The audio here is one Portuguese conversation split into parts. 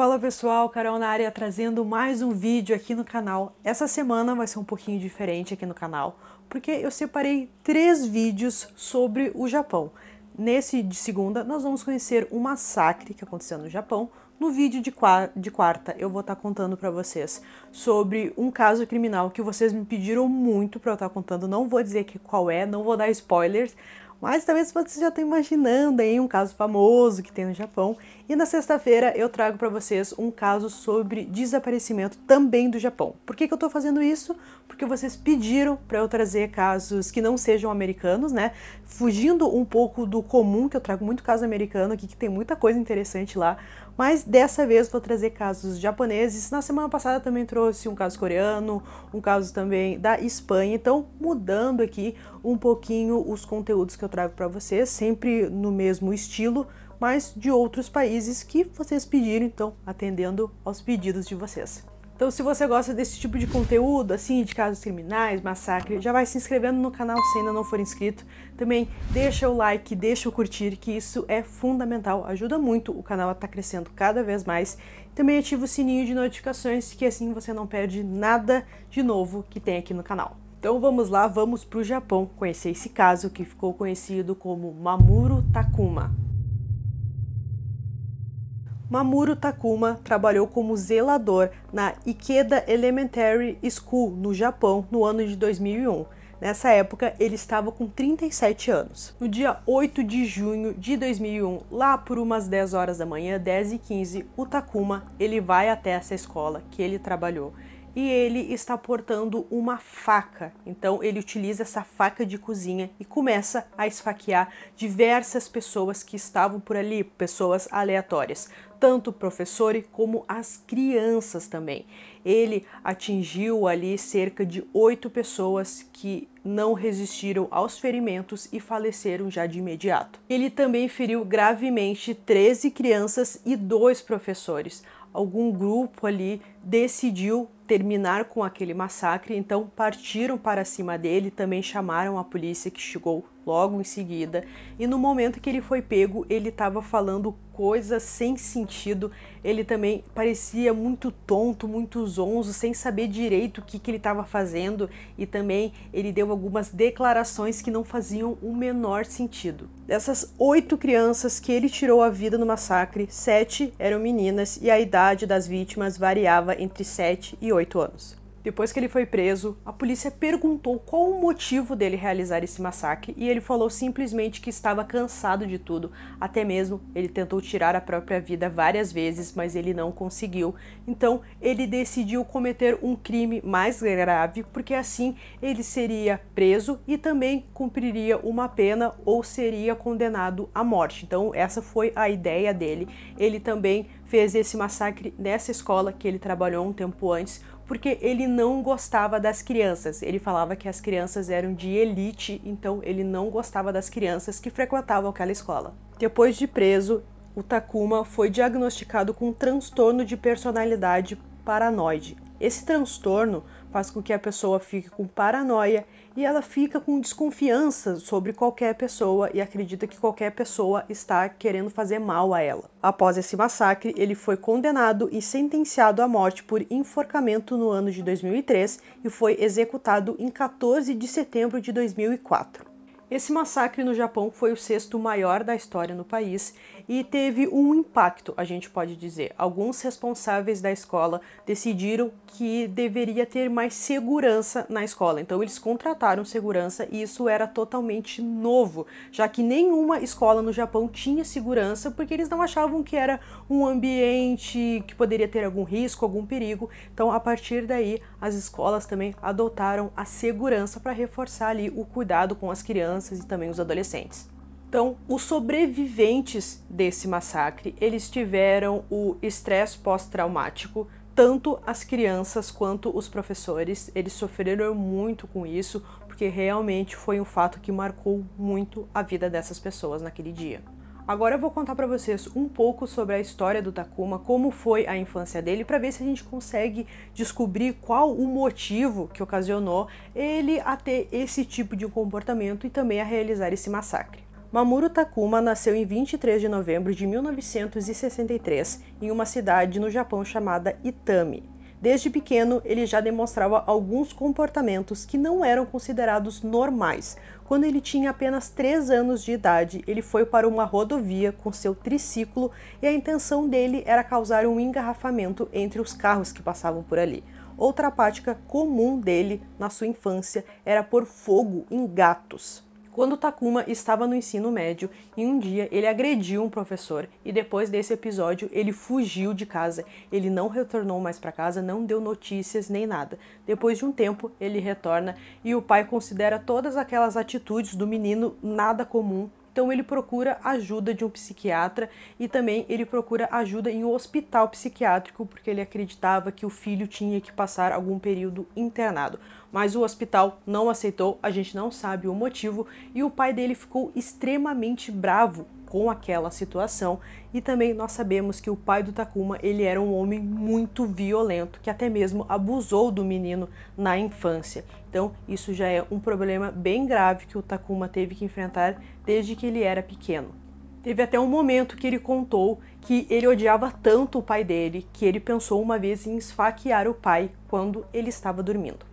Fala pessoal, Carol na área trazendo mais um vídeo aqui no canal. Essa semana vai ser um pouquinho diferente aqui no canal, porque eu separei três vídeos sobre o Japão. Nesse de segunda, nós vamos conhecer um massacre que aconteceu no Japão. No vídeo de, de quarta, eu vou estar tá contando para vocês sobre um caso criminal que vocês me pediram muito para eu estar tá contando. Não vou dizer que qual é, não vou dar spoilers, mas talvez vocês já estão tá imaginando aí um caso famoso que tem no Japão. E na sexta-feira eu trago para vocês um caso sobre desaparecimento também do Japão. Por que, que eu estou fazendo isso? Porque vocês pediram para eu trazer casos que não sejam americanos, né? Fugindo um pouco do comum, que eu trago muito caso americano aqui, que tem muita coisa interessante lá mas dessa vez vou trazer casos japoneses. Na semana passada também trouxe um caso coreano, um caso também da Espanha. Então, mudando aqui um pouquinho os conteúdos que eu trago para vocês, sempre no mesmo estilo, mas de outros países que vocês pediram, então atendendo aos pedidos de vocês. Então, se você gosta desse tipo de conteúdo, assim, de casos criminais, massacre, já vai se inscrevendo no canal se ainda não for inscrito. Também deixa o like, deixa o curtir, que isso é fundamental, ajuda muito o canal a estar tá crescendo cada vez mais. Também ativa o sininho de notificações, que assim você não perde nada de novo que tem aqui no canal. Então vamos lá, vamos para o Japão conhecer esse caso que ficou conhecido como Mamuro Takuma. Mamuro Takuma trabalhou como zelador na Ikeda Elementary School, no Japão, no ano de 2001. Nessa época, ele estava com 37 anos. No dia 8 de junho de 2001, lá por umas 10 horas da manhã, 10 e 15, o Takuma, ele vai até essa escola que ele trabalhou e ele está portando uma faca. Então ele utiliza essa faca de cozinha e começa a esfaquear diversas pessoas que estavam por ali, pessoas aleatórias, tanto o professor como as crianças também. Ele atingiu ali cerca de oito pessoas que não resistiram aos ferimentos e faleceram já de imediato. Ele também feriu gravemente 13 crianças e dois professores algum grupo ali decidiu terminar com aquele massacre, então partiram para cima dele, também chamaram a polícia que chegou logo em seguida, e no momento que ele foi pego, ele estava falando coisas sem sentido, ele também parecia muito tonto, muito zonzo, sem saber direito o que, que ele estava fazendo, e também ele deu algumas declarações que não faziam o menor sentido. Dessas oito crianças que ele tirou a vida no massacre, sete eram meninas e a idade das vítimas variava entre sete e oito anos. Depois que ele foi preso, a polícia perguntou qual o motivo dele realizar esse massacre e ele falou simplesmente que estava cansado de tudo. Até mesmo ele tentou tirar a própria vida várias vezes, mas ele não conseguiu. Então ele decidiu cometer um crime mais grave, porque assim ele seria preso e também cumpriria uma pena ou seria condenado à morte. Então essa foi a ideia dele. Ele também fez esse massacre nessa escola que ele trabalhou um tempo antes porque ele não gostava das crianças. Ele falava que as crianças eram de elite, então ele não gostava das crianças que frequentavam aquela escola. Depois de preso, o Takuma foi diagnosticado com um transtorno de personalidade paranoide. Esse transtorno faz com que a pessoa fique com paranoia e ela fica com desconfiança sobre qualquer pessoa e acredita que qualquer pessoa está querendo fazer mal a ela. Após esse massacre, ele foi condenado e sentenciado à morte por enforcamento no ano de 2003 e foi executado em 14 de setembro de 2004. Esse massacre no Japão foi o sexto maior da história no país e teve um impacto, a gente pode dizer. Alguns responsáveis da escola decidiram que deveria ter mais segurança na escola, então eles contrataram segurança e isso era totalmente novo, já que nenhuma escola no Japão tinha segurança porque eles não achavam que era um ambiente que poderia ter algum risco, algum perigo. Então, a partir daí, as escolas também adotaram a segurança para reforçar ali o cuidado com as crianças e também os adolescentes. Então, os sobreviventes desse massacre, eles tiveram o estresse pós-traumático, tanto as crianças quanto os professores, eles sofreram muito com isso, porque realmente foi um fato que marcou muito a vida dessas pessoas naquele dia. Agora eu vou contar para vocês um pouco sobre a história do Takuma, como foi a infância dele, para ver se a gente consegue descobrir qual o motivo que ocasionou ele a ter esse tipo de comportamento e também a realizar esse massacre. Mamuro Takuma nasceu em 23 de novembro de 1963 em uma cidade no Japão chamada Itami. Desde pequeno, ele já demonstrava alguns comportamentos que não eram considerados normais. Quando ele tinha apenas 3 anos de idade, ele foi para uma rodovia com seu triciclo e a intenção dele era causar um engarrafamento entre os carros que passavam por ali. Outra prática comum dele na sua infância era pôr fogo em gatos quando Takuma estava no ensino médio e um dia ele agrediu um professor e depois desse episódio ele fugiu de casa. Ele não retornou mais para casa, não deu notícias nem nada. Depois de um tempo ele retorna e o pai considera todas aquelas atitudes do menino nada comum então ele procura ajuda de um psiquiatra e também ele procura ajuda em um hospital psiquiátrico porque ele acreditava que o filho tinha que passar algum período internado. Mas o hospital não aceitou, a gente não sabe o motivo e o pai dele ficou extremamente bravo com aquela situação. E também nós sabemos que o pai do Takuma, ele era um homem muito violento, que até mesmo abusou do menino na infância. Então, isso já é um problema bem grave que o Takuma teve que enfrentar desde que ele era pequeno. Teve até um momento que ele contou que ele odiava tanto o pai dele que ele pensou uma vez em esfaquear o pai quando ele estava dormindo.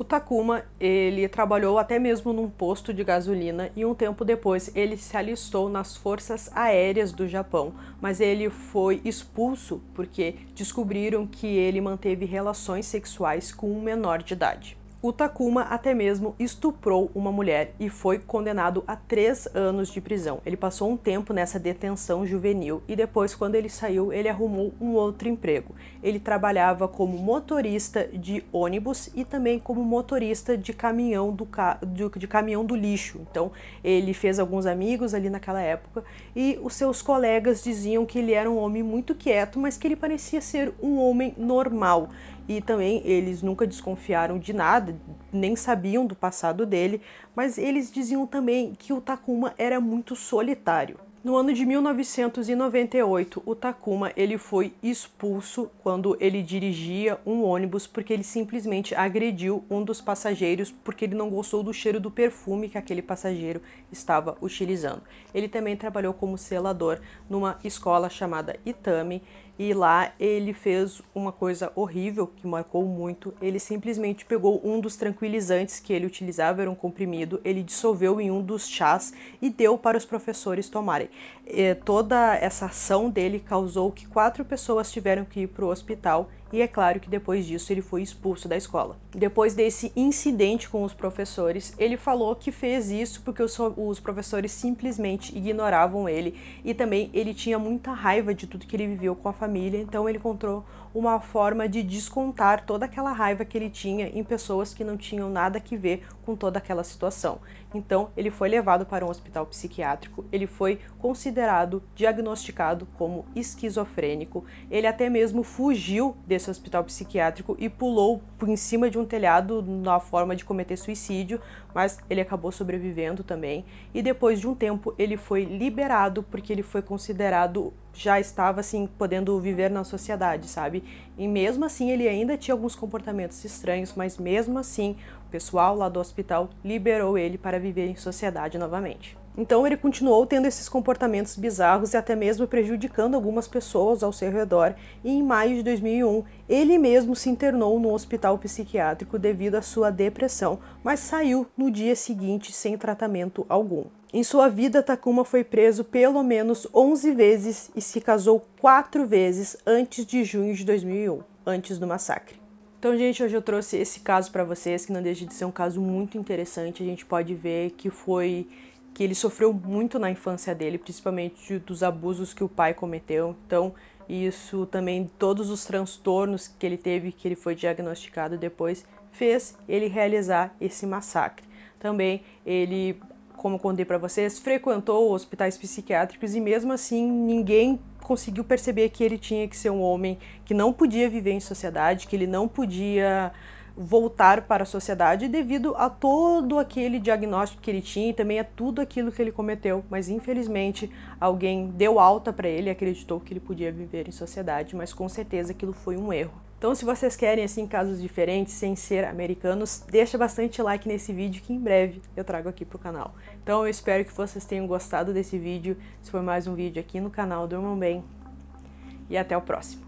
O Takuma, ele trabalhou até mesmo num posto de gasolina e um tempo depois ele se alistou nas forças aéreas do Japão, mas ele foi expulso porque descobriram que ele manteve relações sexuais com um menor de idade. O Takuma até mesmo estuprou uma mulher e foi condenado a três anos de prisão. Ele passou um tempo nessa detenção juvenil e depois, quando ele saiu, ele arrumou um outro emprego. Ele trabalhava como motorista de ônibus e também como motorista de caminhão do, ca... de caminhão do lixo. Então, ele fez alguns amigos ali naquela época e os seus colegas diziam que ele era um homem muito quieto, mas que ele parecia ser um homem normal e também eles nunca desconfiaram de nada, nem sabiam do passado dele, mas eles diziam também que o Takuma era muito solitário. No ano de 1998, o Takuma ele foi expulso quando ele dirigia um ônibus porque ele simplesmente agrediu um dos passageiros porque ele não gostou do cheiro do perfume que aquele passageiro estava utilizando. Ele também trabalhou como selador numa escola chamada Itami e lá ele fez uma coisa horrível que marcou muito. Ele simplesmente pegou um dos tranquilizantes que ele utilizava, era um comprimido, ele dissolveu em um dos chás e deu para os professores tomarem. E eh, toda essa ação dele causou que quatro pessoas tiveram que ir para o hospital e é claro que depois disso ele foi expulso da escola. Depois desse incidente com os professores, ele falou que fez isso porque os, os, professores simplesmente ignoravam ele e também ele tinha muita raiva de tudo que ele viveu com a família, então ele encontrou uma forma de descontar toda aquela raiva que ele tinha em pessoas que não tinham nada que ver com toda aquela situação. Então ele foi levado para um hospital psiquiátrico, ele foi considerado, diagnosticado como esquizofrênico, ele até mesmo fugiu desse hospital psiquiátrico e pulou por em cima de um telhado na forma de cometer suicídio, mas ele acabou sobrevivendo também. E depois de um tempo ele foi liberado porque ele foi considerado já estava assim podendo viver na sociedade, sabe? E mesmo assim ele ainda tinha alguns comportamentos estranhos, mas mesmo assim o pessoal lá do hospital liberou ele para viver em sociedade novamente. Então ele continuou tendo esses comportamentos bizarros e até mesmo prejudicando algumas pessoas ao seu redor. E em maio de 2001, ele mesmo se internou no hospital psiquiátrico devido à sua depressão, mas saiu no dia seguinte sem tratamento algum. Em sua vida, Takuma foi preso pelo menos 11 vezes e se casou quatro vezes antes de junho de 2001, antes do massacre. Então, gente, hoje eu trouxe esse caso para vocês, que não deixa de ser um caso muito interessante. A gente pode ver que foi que ele sofreu muito na infância dele, principalmente dos abusos que o pai cometeu. Então, isso também, todos os transtornos que ele teve, que ele foi diagnosticado depois, fez ele realizar esse massacre. Também ele, como contei para vocês, frequentou hospitais psiquiátricos e mesmo assim ninguém conseguiu perceber que ele tinha que ser um homem que não podia viver em sociedade, que ele não podia voltar para a sociedade devido a todo aquele diagnóstico que ele tinha e também a tudo aquilo que ele cometeu, mas infelizmente alguém deu alta para ele e acreditou que ele podia viver em sociedade, mas com certeza aquilo foi um erro. Então, se vocês querem assim casos diferentes sem ser americanos, deixa bastante like nesse vídeo que em breve eu trago aqui pro canal. Então, eu espero que vocês tenham gostado desse vídeo. Se foi mais um vídeo aqui no canal Durmam Bem e até o próximo.